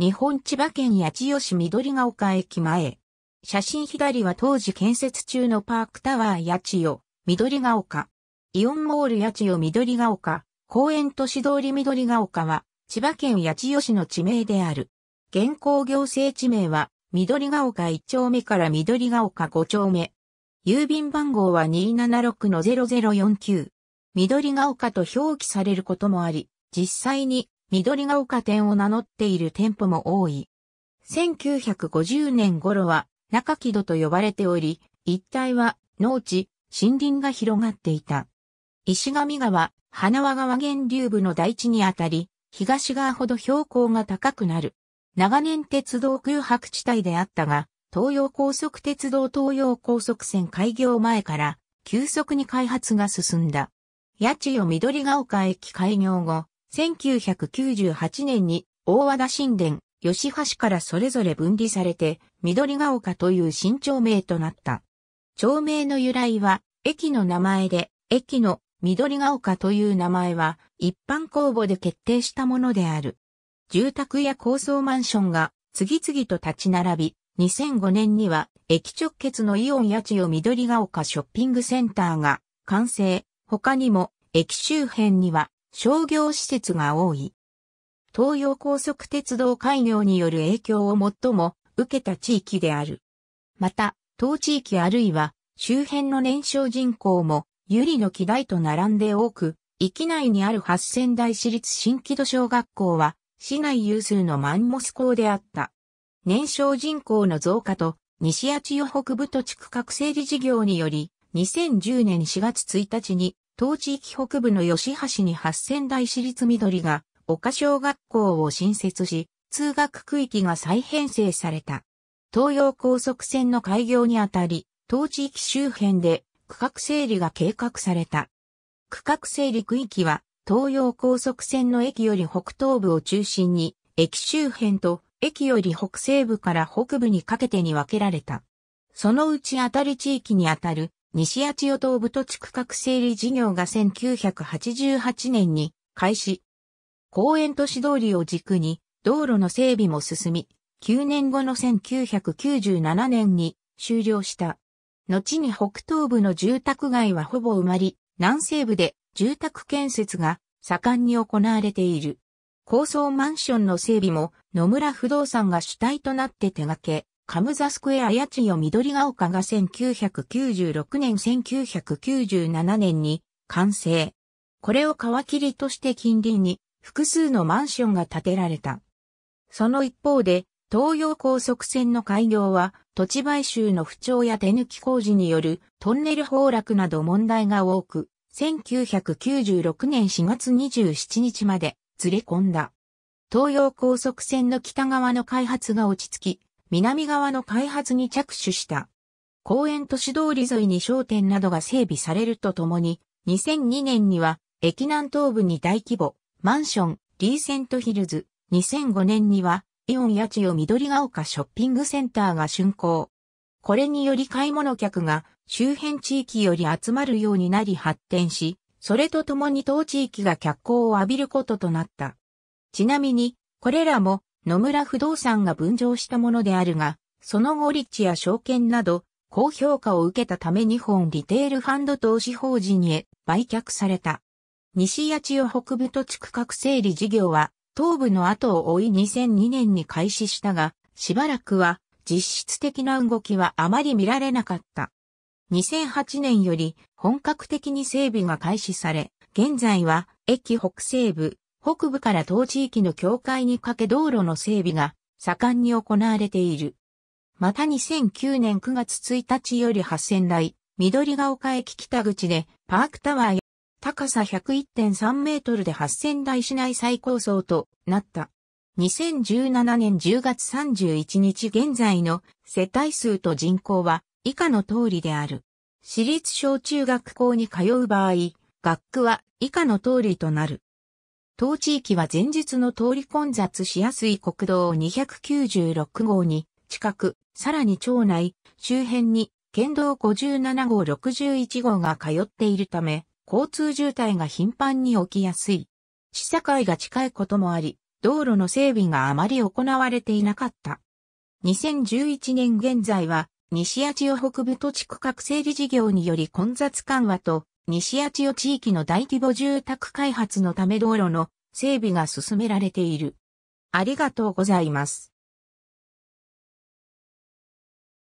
日本千葉県八千代市緑が丘駅前。写真左は当時建設中のパークタワー八千代、緑が丘。イオンモール八千代緑が丘、公園都市通り緑が丘は、千葉県八千代市の地名である。現行行政地名は、緑が丘1丁目から緑が丘5丁目。郵便番号は276-0049。緑が丘と表記されることもあり、実際に緑が丘店を名乗っている店舗も多い。1950年頃は中木戸と呼ばれており、一帯は農地、森林が広がっていた。石上川、花輪川源流部の大地にあたり、東側ほど標高が高くなる。長年鉄道空白地帯であったが、東洋高速鉄道東洋高速線開業前から急速に開発が進んだ。八千代緑ヶ丘駅開業後、1998年に大和田神殿、吉橋からそれぞれ分離されて、緑ヶ丘という新町名となった。町名の由来は、駅の名前で、駅の緑ヶ丘という名前は、一般公募で決定したものである。住宅や高層マンションが次々と立ち並び、2005年には駅直結のイオン八千代緑ヶ丘ショッピングセンターが完成。他にも駅周辺には商業施設が多い。東洋高速鉄道開業による影響を最も受けた地域である。また、当地域あるいは周辺の年少人口もゆりの木台と並んで多く、域内にある八千台市立新木戸小学校は市内有数のマンモス校であった。年少人口の増加と西八代北部土地区覚整理事業により、2010年4月1日に当地域北部の吉橋に八千台市立緑が岡小学校を新設し、通学区域が再編成された。東洋高速線の開業にあたり、当地域周辺で区画整理が計画された。区画整理区域は東洋高速線の駅より北東部を中心に、駅周辺と駅より北西部から北部にかけてに分けられた。そのうちあたり地域にあたる西八代東部土地区画整理事業が1988年に開始。公園都市通りを軸に道路の整備も進み、9年後の1997年に終了した。後に北東部の住宅街はほぼ埋まり、南西部で住宅建設が盛んに行われている。高層マンションの整備も野村不動産が主体となって手掛け、カムザスクエア家賃を緑オ丘が1996年1997年に完成。これを皮切りとして近隣に複数のマンションが建てられた。その一方で、東洋高速線の開業は土地買収の不調や手抜き工事によるトンネル崩落など問題が多く、1996年4月27日までずれ込んだ。東洋高速線の北側の開発が落ち着き、南側の開発に着手した。公園都市通り沿いに商店などが整備されるとともに、2002年には駅南東部に大規模、マンション、リーセントヒルズ、2005年には、イオン八千代緑ヶ丘ショッピングセンターが竣工。これにより買い物客が周辺地域より集まるようになり発展し、それとともに当地域が脚光を浴びることとなった。ちなみに、これらも野村不動産が分譲したものであるが、その後立地や証券など、高評価を受けたため日本リテールファンド投資法人へ売却された。西八千代北部土地区画整理事業は、東部の後を追い2002年に開始したが、しばらくは実質的な動きはあまり見られなかった。2008年より本格的に整備が開始され、現在は駅北西部、北部から当地域の境界にかけ道路の整備が盛んに行われている。また2009年9月1日より8000台、緑ヶ丘駅北口でパークタワーや高さ101.3メートルで8000台市内最高層となった。2017年10月31日現在の世帯数と人口は以下の通りである。私立小中学校に通う場合、学区は以下の通りとなる。当地域は前日の通り混雑しやすい国道296号に近く、さらに町内、周辺に県道57号61号が通っているため、交通渋滞が頻繁に起きやすい。市境が近いこともあり、道路の整備があまり行われていなかった。2011年現在は、西八千代北部土地区画整理事業により混雑緩和と西八千代地域の大規模住宅開発のため道路の整備が進められている。ありがとうございます。